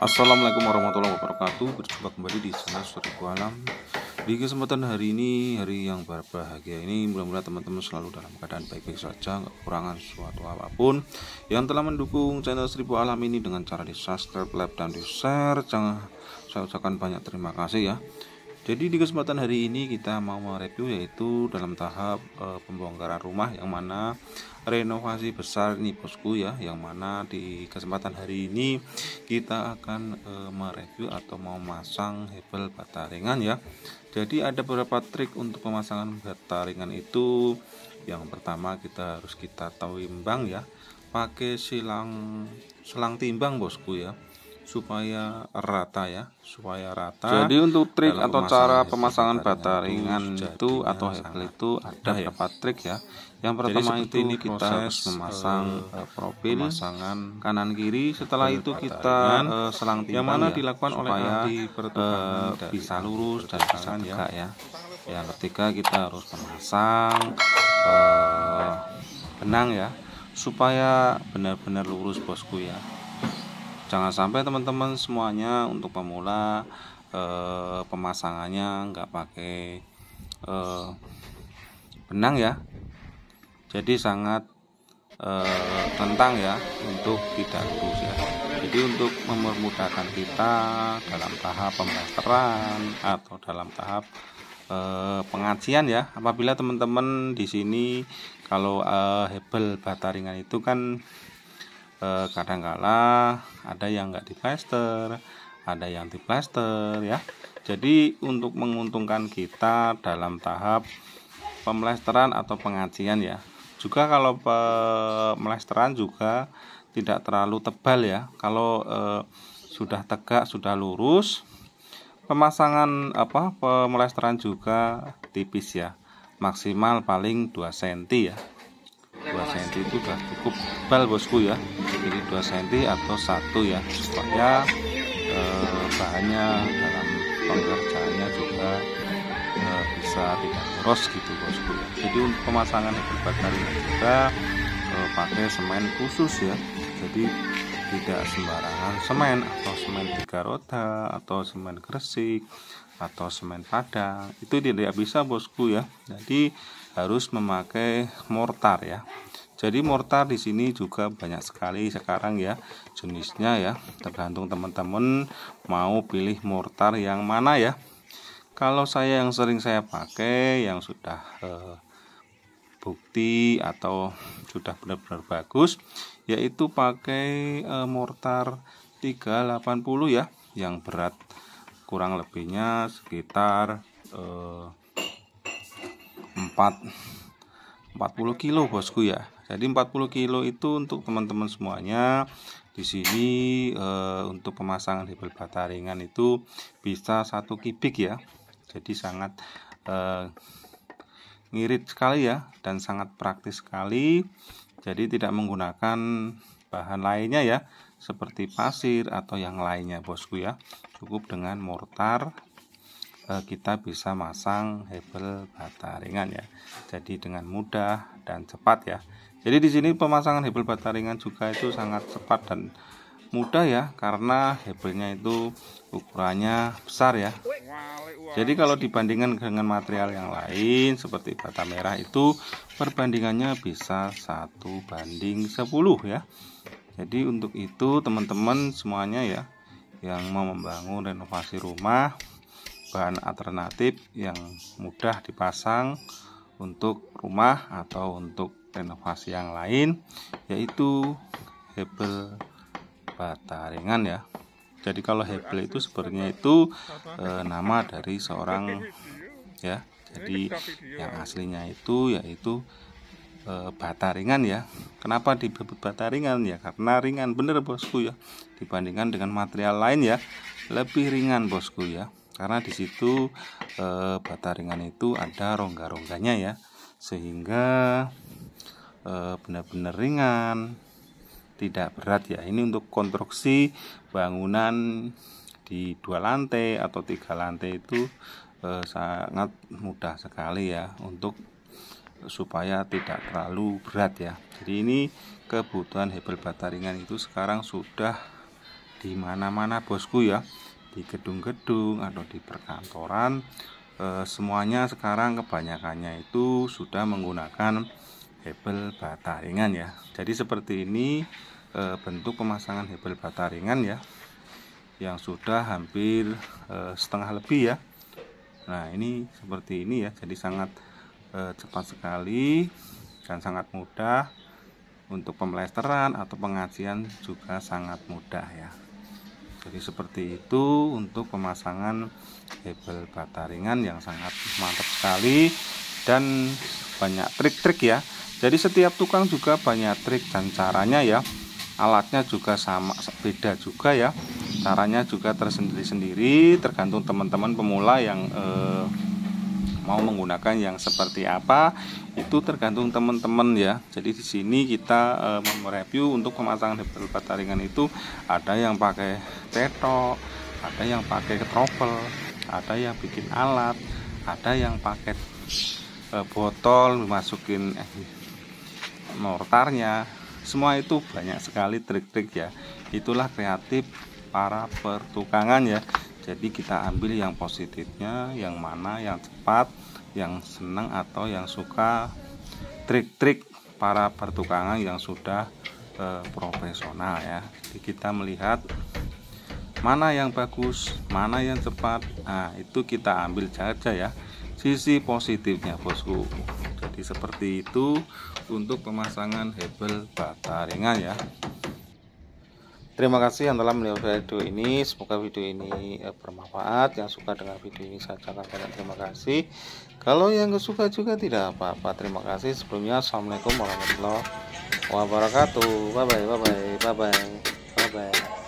Assalamualaikum warahmatullahi wabarakatuh Berjumpa kembali di channel Suri Alam Di kesempatan hari ini Hari yang berbahagia ini Mudah-mudahan teman-teman selalu dalam keadaan baik-baik saja kekurangan suatu apapun Yang telah mendukung channel Seribu Alam ini Dengan cara di subscribe, like, dan di share Jangan saya ucapkan banyak terima kasih ya jadi di kesempatan hari ini kita mau mereview yaitu dalam tahap e, pembongkaran rumah yang mana renovasi besar nih bosku ya yang mana di kesempatan hari ini kita akan e, mereview atau mau masang hebel bata ringan ya. Jadi ada beberapa trik untuk pemasangan bata ringan itu. Yang pertama kita harus kita tahu timbang ya pakai silang selang timbang bosku ya supaya rata ya supaya rata jadi untuk trik atau cara pemasangan bata ringan itu atau hebel itu ada ya. beberapa ya. trik ya yang pertama itu ini kita harus memasang uh, eh, eh, profil pemasangan kanan kiri setelah itu kita uh, selang timpang yang mana ya, dilakukan oleh ahli uh, bisa lurus dan bisa ya. tegak ya. ya yang ketiga kita harus memasang uh, benang ya supaya benar-benar lurus bosku ya jangan sampai teman-teman semuanya untuk pemula eh, pemasangannya nggak pakai eh, benang ya jadi sangat eh, tentang ya untuk tidak lurus ya jadi untuk memudahkan kita dalam tahap pemasteran atau dalam tahap eh, pengajian ya apabila teman-teman di sini kalau eh, hebel bataringan itu kan eh, kala ada yang nggak plaster ada yang di plaster ya jadi untuk menguntungkan kita dalam tahap pemlesteran atau pengajian ya juga kalau pemlesteran juga tidak terlalu tebal ya kalau eh, sudah tegak sudah lurus pemasangan apa pemlesteran juga tipis ya maksimal paling 2 cm ya 2 cm itu sudah cukup bal bosku ya jadi 2 cm atau satu ya supaya eh, bahannya dalam pengerjaannya juga eh, bisa tidak boros gitu bosku ya jadi untuk pemasangan kali bakar juga eh, pakai semen khusus ya jadi tidak sembarangan semen atau semen tiga roda atau semen kresik atau semen padang itu tidak bisa bosku ya jadi harus memakai mortar ya jadi mortar di sini juga banyak sekali sekarang ya jenisnya ya. Tergantung teman-teman mau pilih mortar yang mana ya. Kalau saya yang sering saya pakai yang sudah eh, bukti atau sudah benar-benar bagus yaitu pakai eh, mortar 380 ya yang berat kurang lebihnya sekitar eh, 4 40 kilo bosku ya jadi 40 kilo itu untuk teman-teman semuanya. Di sini e, untuk pemasangan hebel bata ringan itu bisa satu kubik ya. Jadi sangat e, ngirit sekali ya dan sangat praktis sekali. Jadi tidak menggunakan bahan lainnya ya seperti pasir atau yang lainnya bosku ya. Cukup dengan mortar eh, kita bisa masang hebel bata ringan ya jadi dengan mudah dan cepat ya jadi di sini pemasangan hebel bataringan juga itu sangat cepat dan mudah ya karena hebelnya itu ukurannya besar ya. Jadi kalau dibandingkan dengan material yang lain seperti bata merah itu perbandingannya bisa satu banding 10 ya. Jadi untuk itu teman-teman semuanya ya yang mau membangun renovasi rumah bahan alternatif yang mudah dipasang untuk rumah atau untuk renovasi yang lain yaitu hebel bataringan ya jadi kalau hebel itu sebenarnya itu e, nama dari seorang ya jadi yang aslinya itu yaitu e, eh, bataringan ya kenapa disebut bataringan ya karena ringan bener bosku ya dibandingkan dengan material lain ya lebih ringan bosku ya karena disitu situ e, eh, bataringan itu ada rongga-rongganya ya sehingga Eh, benar-benar ringan tidak berat ya ini untuk konstruksi bangunan di dua lantai atau tiga lantai itu eh, sangat mudah sekali ya untuk supaya tidak terlalu berat ya jadi ini kebutuhan hebel bata ringan itu sekarang sudah di mana-mana bosku ya di gedung-gedung atau di perkantoran eh, semuanya sekarang kebanyakannya itu sudah menggunakan hebel bata ringan ya jadi seperti ini e, bentuk pemasangan hebel bata ringan ya yang sudah hampir e, setengah lebih ya nah ini seperti ini ya jadi sangat e, cepat sekali dan sangat mudah untuk pemelesteran atau pengajian juga sangat mudah ya jadi seperti itu untuk pemasangan hebel bata ringan yang sangat mantap sekali dan banyak trik-trik ya jadi setiap tukang juga banyak trik dan caranya ya alatnya juga sama beda juga ya caranya juga tersendiri-sendiri tergantung teman-teman pemula yang eh, mau menggunakan yang seperti apa itu tergantung teman-teman ya jadi di sini kita eh, mereview untuk pemasangan hebel taringan itu ada yang pakai tetok ada yang pakai ketropel ada yang bikin alat ada yang pakai eh, botol masukin. eh, mortarnya semua itu banyak sekali trik-trik ya itulah kreatif para pertukangan ya jadi kita ambil yang positifnya yang mana yang cepat yang senang atau yang suka trik-trik para pertukangan yang sudah eh, profesional ya jadi kita melihat mana yang bagus mana yang cepat nah itu kita ambil saja ya sisi positifnya bosku jadi seperti itu untuk pemasangan hebel bata ringan ya terima kasih yang telah melihat video ini semoga video ini eh, bermanfaat yang suka dengan video ini saya ucapkan banyak terima kasih kalau yang suka juga tidak apa-apa terima kasih sebelumnya assalamualaikum warahmatullahi wabarakatuh bye bye bye bye bye bye bye, -bye.